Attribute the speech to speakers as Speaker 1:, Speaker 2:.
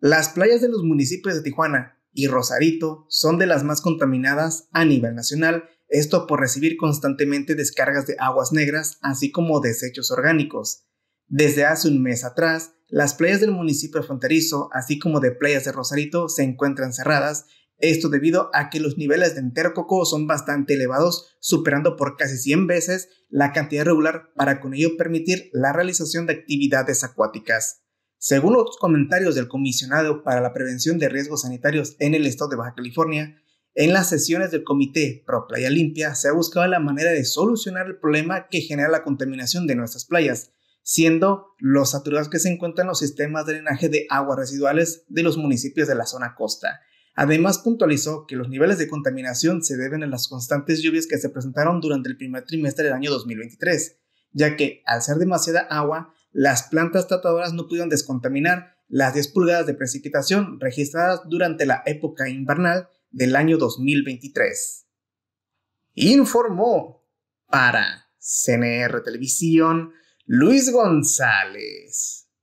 Speaker 1: Las playas de los municipios de Tijuana y Rosarito son de las más contaminadas a nivel nacional, esto por recibir constantemente descargas de aguas negras, así como desechos orgánicos. Desde hace un mes atrás, las playas del municipio fronterizo, así como de playas de Rosarito, se encuentran cerradas, esto debido a que los niveles de coco son bastante elevados, superando por casi 100 veces la cantidad regular para con ello permitir la realización de actividades acuáticas. Según los comentarios del comisionado para la prevención de riesgos sanitarios en el estado de Baja California, en las sesiones del comité Pro Playa Limpia se ha buscado la manera de solucionar el problema que genera la contaminación de nuestras playas, siendo los saturados que se encuentran los sistemas de drenaje de aguas residuales de los municipios de la zona costa. Además, puntualizó que los niveles de contaminación se deben a las constantes lluvias que se presentaron durante el primer trimestre del año 2023, ya que al ser demasiada agua, las plantas tratadoras no pudieron descontaminar las 10 pulgadas de precipitación registradas durante la época invernal del año 2023. Informó para CNR Televisión Luis González.